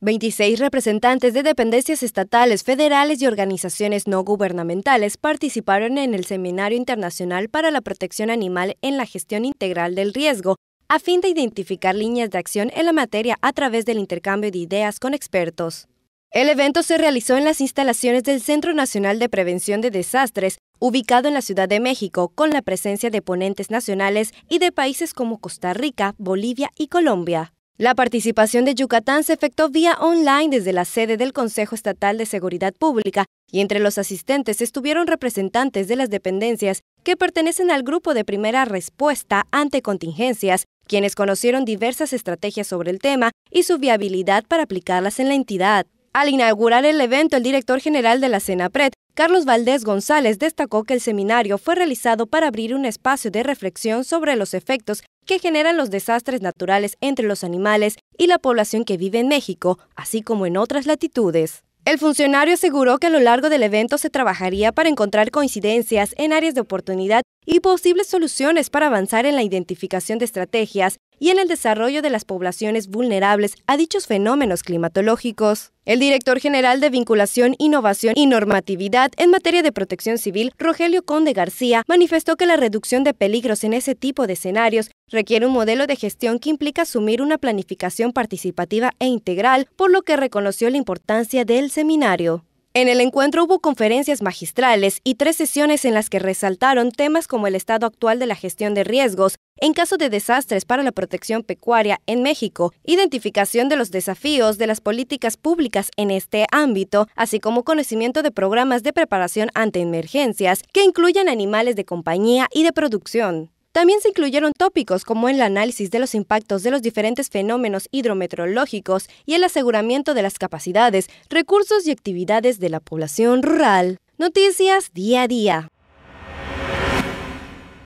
26 representantes de dependencias estatales, federales y organizaciones no gubernamentales participaron en el Seminario Internacional para la Protección Animal en la Gestión Integral del Riesgo, a fin de identificar líneas de acción en la materia a través del intercambio de ideas con expertos. El evento se realizó en las instalaciones del Centro Nacional de Prevención de Desastres, ubicado en la Ciudad de México, con la presencia de ponentes nacionales y de países como Costa Rica, Bolivia y Colombia. La participación de Yucatán se efectuó vía online desde la sede del Consejo Estatal de Seguridad Pública y entre los asistentes estuvieron representantes de las dependencias que pertenecen al grupo de primera respuesta ante contingencias, quienes conocieron diversas estrategias sobre el tema y su viabilidad para aplicarlas en la entidad. Al inaugurar el evento, el director general de la CENAPRED, Carlos Valdés González, destacó que el seminario fue realizado para abrir un espacio de reflexión sobre los efectos que generan los desastres naturales entre los animales y la población que vive en México, así como en otras latitudes. El funcionario aseguró que a lo largo del evento se trabajaría para encontrar coincidencias en áreas de oportunidad y posibles soluciones para avanzar en la identificación de estrategias y en el desarrollo de las poblaciones vulnerables a dichos fenómenos climatológicos. El director general de Vinculación, Innovación y Normatividad en materia de protección civil, Rogelio Conde García, manifestó que la reducción de peligros en ese tipo de escenarios requiere un modelo de gestión que implica asumir una planificación participativa e integral, por lo que reconoció la importancia del seminario. En el encuentro hubo conferencias magistrales y tres sesiones en las que resaltaron temas como el estado actual de la gestión de riesgos en caso de desastres para la protección pecuaria en México, identificación de los desafíos de las políticas públicas en este ámbito, así como conocimiento de programas de preparación ante emergencias que incluyan animales de compañía y de producción. También se incluyeron tópicos como el análisis de los impactos de los diferentes fenómenos hidrometeorológicos y el aseguramiento de las capacidades, recursos y actividades de la población rural. Noticias día a día.